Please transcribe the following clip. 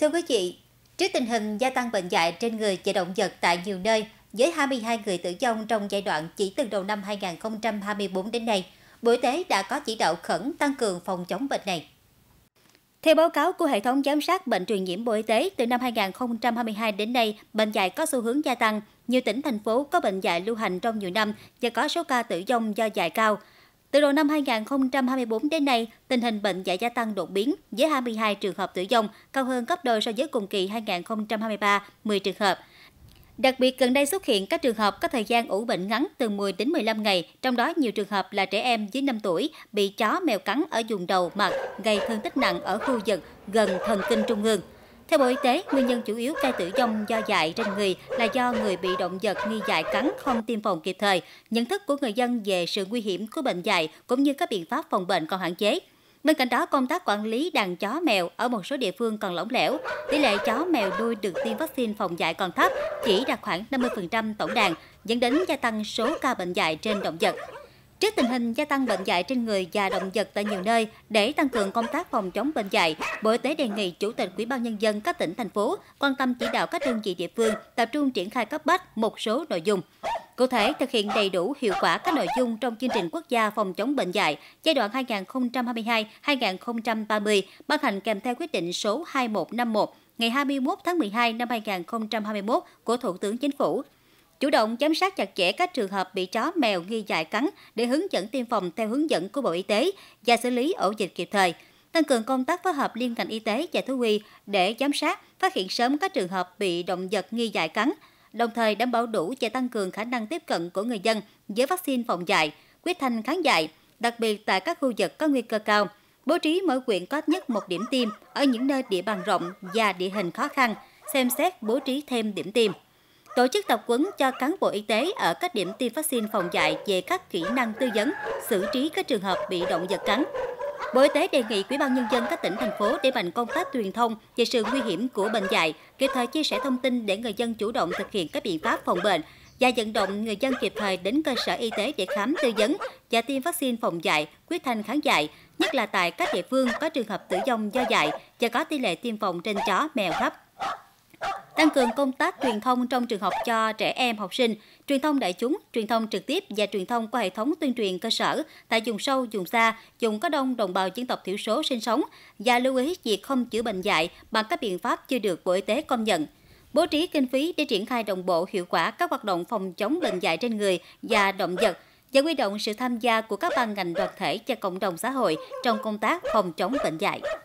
Thưa quý vị, trước tình hình gia tăng bệnh dạy trên người và động vật tại nhiều nơi, với 22 người tử vong trong giai đoạn chỉ từ đầu năm 2024 đến nay, Bộ Y tế đã có chỉ đạo khẩn tăng cường phòng chống bệnh này. Theo báo cáo của hệ thống giám sát bệnh truyền nhiễm Bộ Y tế, từ năm 2022 đến nay, bệnh dạy có xu hướng gia tăng. Nhiều tỉnh, thành phố có bệnh dạy lưu hành trong nhiều năm và có số ca tử vong do dạy cao. Từ đầu năm 2024 đến nay, tình hình bệnh dạy gia tăng đột biến với 22 trường hợp tử vong, cao hơn gấp đôi so với cùng kỳ 2023, 10 trường hợp. Đặc biệt gần đây xuất hiện các trường hợp có thời gian ủ bệnh ngắn từ 10 đến 15 ngày, trong đó nhiều trường hợp là trẻ em dưới 5 tuổi bị chó mèo cắn ở vùng đầu mặt, gây thương tích nặng ở khu vực gần thần kinh trung ương. Theo Bộ Y tế, nguyên nhân chủ yếu ca tử vong do dại trên người là do người bị động vật nghi dại cắn không tiêm phòng kịp thời. Nhận thức của người dân về sự nguy hiểm của bệnh dại cũng như các biện pháp phòng bệnh còn hạn chế. Bên cạnh đó, công tác quản lý đàn chó mèo ở một số địa phương còn lỏng lẻo. Tỷ lệ chó mèo nuôi được tiêm vaccine phòng dại còn thấp, chỉ đạt khoảng 50% tổng đàn, dẫn đến gia tăng số ca bệnh dại trên động vật. Trước tình hình gia tăng bệnh dạy trên người và động vật tại nhiều nơi, để tăng cường công tác phòng chống bệnh dạy, Bộ Y tế đề nghị Chủ tịch Ủy ban Nhân dân các tỉnh, thành phố quan tâm chỉ đạo các đơn vị địa phương tập trung triển khai cấp bách một số nội dung. Cụ thể, thực hiện đầy đủ hiệu quả các nội dung trong chương trình quốc gia phòng chống bệnh dạy giai đoạn 2022-2030, ban hành kèm theo quyết định số 2151 ngày 21 tháng 12 năm 2021 của Thủ tướng Chính phủ chủ động giám sát chặt chẽ các trường hợp bị chó mèo nghi dại cắn để hướng dẫn tiêm phòng theo hướng dẫn của Bộ Y tế và xử lý ổ dịch kịp thời tăng cường công tác phối hợp liên ngành y tế và thú y để giám sát, phát hiện sớm các trường hợp bị động vật nghi dại cắn, đồng thời đảm bảo đủ và tăng cường khả năng tiếp cận của người dân với vaccine phòng dạy, quyết thanh kháng dạy, đặc biệt tại các khu vực có nguy cơ cao. Bố trí mỗi quyện có nhất một điểm tiêm ở những nơi địa bàn rộng và địa hình khó khăn, xem xét bố trí thêm điểm tiêm tổ chức tập quấn cho cán bộ y tế ở các điểm tiêm vaccine phòng dạy về các kỹ năng tư vấn, xử trí các trường hợp bị động vật cắn. Bộ Y tế đề nghị Ủy ban Nhân dân các tỉnh, thành phố để mạnh công tác truyền thông về sự nguy hiểm của bệnh dạy, kịp thời chia sẻ thông tin để người dân chủ động thực hiện các biện pháp phòng bệnh và vận động người dân kịp thời đến cơ sở y tế để khám tư vấn và tiêm vaccine phòng dạy, quyết thanh kháng dạy, nhất là tại các địa phương có trường hợp tử vong do dạy và có tỷ lệ tiêm phòng trên chó, mèo thấp tăng cường công tác truyền thông trong trường học cho trẻ em học sinh, truyền thông đại chúng, truyền thông trực tiếp và truyền thông qua hệ thống tuyên truyền cơ sở tại vùng sâu, vùng xa, vùng có đông đồng bào dân tộc thiểu số sinh sống và lưu ý việc không chữa bệnh dạy bằng các biện pháp chưa được Bộ Y tế công nhận bố trí kinh phí để triển khai đồng bộ hiệu quả các hoạt động phòng chống bệnh dạy trên người và động vật và huy động sự tham gia của các ban ngành đoàn thể và cộng đồng xã hội trong công tác phòng chống bệnh dạy.